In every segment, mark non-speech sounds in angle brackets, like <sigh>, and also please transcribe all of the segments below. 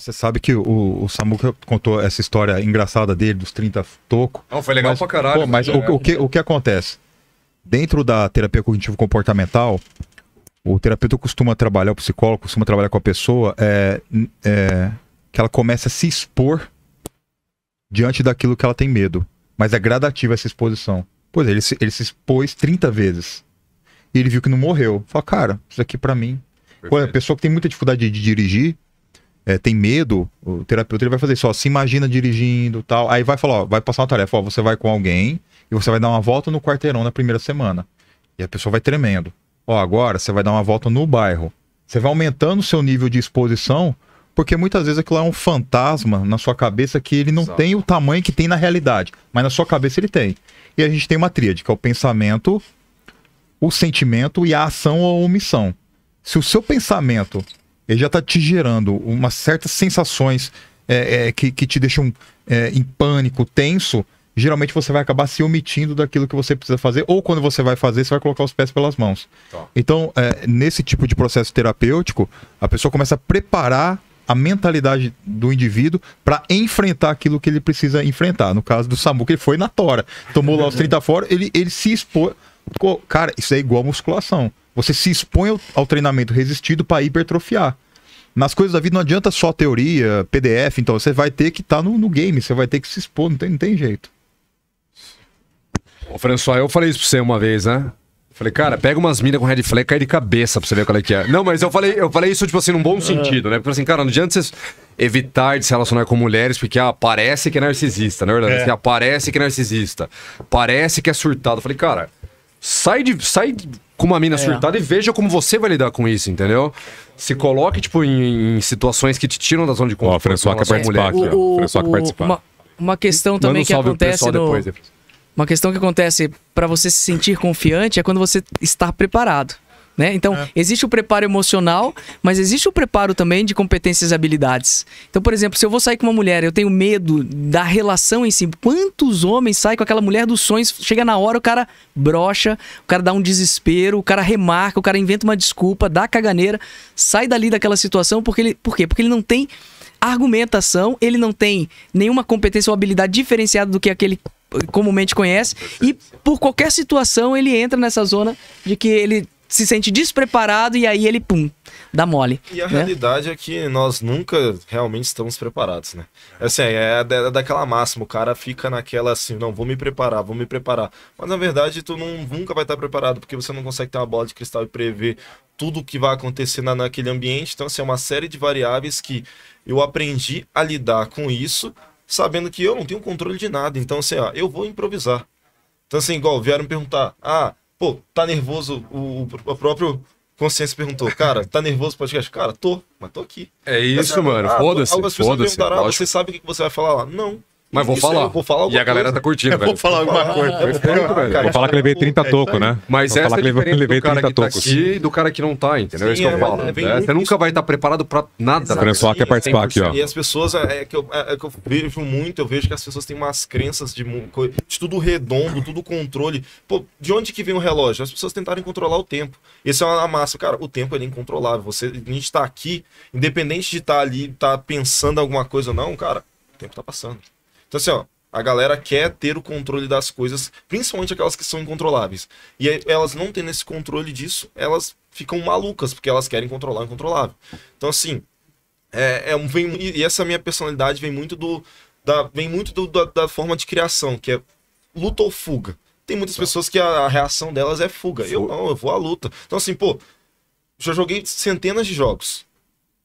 Você sabe que o, o Samuca contou essa história engraçada dele, dos 30 tocos? Não, foi legal mas, pra caralho. Pô, mas né? o, o, que, o que acontece? Dentro da terapia cognitivo-comportamental, o terapeuta costuma trabalhar, o psicólogo costuma trabalhar com a pessoa, é, é, que ela começa a se expor diante daquilo que ela tem medo. Mas é gradativa essa exposição. Pois é, ele se, ele se expôs 30 vezes. E ele viu que não morreu. Fala, cara, isso aqui para mim. É Perfeito. Quando a pessoa que tem muita dificuldade de dirigir, é, tem medo, o terapeuta ele vai fazer só, se imagina dirigindo tal. Aí vai falar, ó, vai passar uma tarefa, ó, você vai com alguém e você vai dar uma volta no quarteirão na primeira semana. E a pessoa vai tremendo. Ó, agora você vai dar uma volta no bairro. Você vai aumentando o seu nível de exposição, porque muitas vezes aquilo é um fantasma na sua cabeça que ele não Exato. tem o tamanho que tem na realidade, mas na sua cabeça ele tem. E a gente tem uma tríade, que é o pensamento, o sentimento e a ação ou a omissão. Se o seu pensamento ele já está te gerando umas certas sensações é, é, que, que, te deixam é, em pânico, tenso, geralmente você vai acabar se omitindo daquilo que você precisa fazer, ou quando você vai fazer, você vai colocar os pés pelas mãos. Tá. Então, é, nesse tipo de processo terapêutico, a pessoa começa a preparar a mentalidade do indivíduo para enfrentar aquilo que ele precisa enfrentar. No caso do Samu, que ele foi na tora, tomou lá os 30 <laughs> fora, ele, ele se expôs. Cara, isso é igual musculação. Você se expõe ao, ao treinamento resistido para hipertrofiar. Nas coisas da vida não adianta só teoria, PDF, então você vai ter que estar tá no, no, game, você vai ter que se expor, não tem, não tem jeito. Ô, François, eu falei isso pra você uma vez, né? Falei, cara, pega umas minas com red flag e cai de cabeça pra você ver qual é que é. Não, mas eu falei, eu falei isso, tipo assim, num bom sentido, né? Porque assim, cara, não adianta você evitar de se relacionar com mulheres, porque ah, parece que é narcisista, né? Verdade? É. Assim, ah, parece que é narcisista. Parece que é surtado. Eu falei, cara, sai de. Sai com uma mina é. surtada e veja como você vai lidar com isso, entendeu? Se coloque, tipo, em, em situações que te tiram da zona de conforto. Ó, François quer participar aqui, ó. O, quer participar. Uma, uma questão também um que acontece no... Depois, depois. Uma questão que acontece para você se sentir confiante é quando você está preparado. Né? Então, é. existe o preparo emocional, mas existe o preparo também de competências e habilidades. Então, por exemplo, se eu vou sair com uma mulher, eu tenho medo da relação em si. Quantos homens saem com aquela mulher dos sonhos? Chega na hora, o cara brocha, o cara dá um desespero, o cara remarca, o cara inventa uma desculpa, dá caganeira, sai dali daquela situação porque ele, por quê? Porque ele não tem argumentação, ele não tem nenhuma competência ou habilidade diferenciada do que aquele eh, comumente conhece e por qualquer situação ele entra nessa zona de que ele se sente despreparado e aí ele, pum, dá mole. E a né? realidade é que nós nunca realmente estamos preparados, né? Assim, é, é daquela máxima, o cara fica naquela assim, não, vou me preparar, vou me preparar. Mas na verdade tu não, nunca vai estar preparado, porque você não consegue ter uma bola de cristal e prever tudo o que vai acontecer na, naquele ambiente. Então, assim, é uma série de variáveis que eu aprendi a lidar com isso, sabendo que eu não tenho controle de nada. Então, assim, ó, eu vou improvisar. Então, assim, igual vieram me perguntar, ah, Pô, tá nervoso? O, o próprio Consciência perguntou, cara, tá nervoso pro podcast? Cara, tô, mas tô aqui. É isso, mano. Ah, foda-se. Foda-se. Ah, você sabe o que você vai falar lá? Não. Mas vou falar. Vou falar e a galera coisa. tá curtindo, eu velho. Vou falar alguma ah, coisa. Vou falar que levei 30 é, é, toco, né? Mas vou essa é a levei, 30 que tá tocos. Tá aqui e do cara que não tá, entendeu? Sim, é isso que eu é, falo. É, né? Você nunca vai estar tá preparado pra nada. Exato, né? François quer participar aqui, ó. E as pessoas, é que, eu, é que eu vejo muito, eu vejo que as pessoas têm umas crenças de, de tudo redondo, tudo controle. Pô, de onde que vem o relógio? As pessoas tentaram controlar o tempo. Isso é uma massa. Cara, o tempo ele é incontrolável. Você, a gente tá aqui, independente de estar tá ali, tá pensando alguma coisa ou não, cara, o tempo tá passando. Então, assim, ó, a galera quer ter o controle das coisas, principalmente aquelas que são incontroláveis. E elas não tendo esse controle disso, elas ficam malucas, porque elas querem controlar o incontrolável. Então, assim, é, é um, vem, e essa minha personalidade vem muito do. Da, vem muito do, da, da forma de criação, que é luta ou fuga. Tem muitas tá. pessoas que a, a reação delas é fuga. Eu não, eu vou à luta. Então, assim, pô, já joguei centenas de jogos.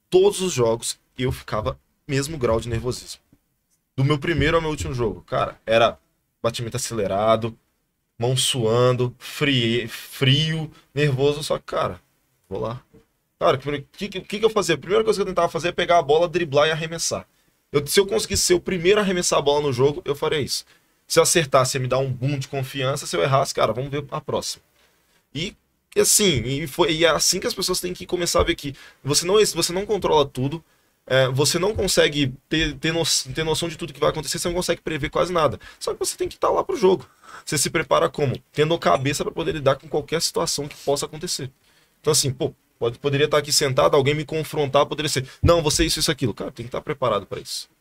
Todos os jogos eu ficava mesmo grau de nervosismo do meu primeiro ao meu último jogo, cara, era batimento acelerado, mão suando, frio, frio nervoso, só que, cara, vou lá. Cara, o que, que, que, eu fazia? A primeira coisa que eu tentava fazer é pegar a bola, driblar e arremessar. Eu, se eu conseguisse ser o primeiro a arremessar a bola no jogo, eu faria isso. Se eu acertasse, ia me dar um boom de confiança. Se eu errasse, cara, vamos ver a próxima. E assim, e, foi, e é assim que as pessoas têm que começar a ver que você não, você não controla tudo, é, você não consegue ter, ter, no, ter noção de tudo que vai acontecer, você não consegue prever quase nada. Só que você tem que estar tá lá pro jogo. Você se prepara como? Tendo a cabeça para poder lidar com qualquer situação que possa acontecer. Então, assim, pô, pode, poderia estar tá aqui sentado, alguém me confrontar, poderia ser, não, você é isso, isso, aquilo. Cara, tem que estar tá preparado para isso.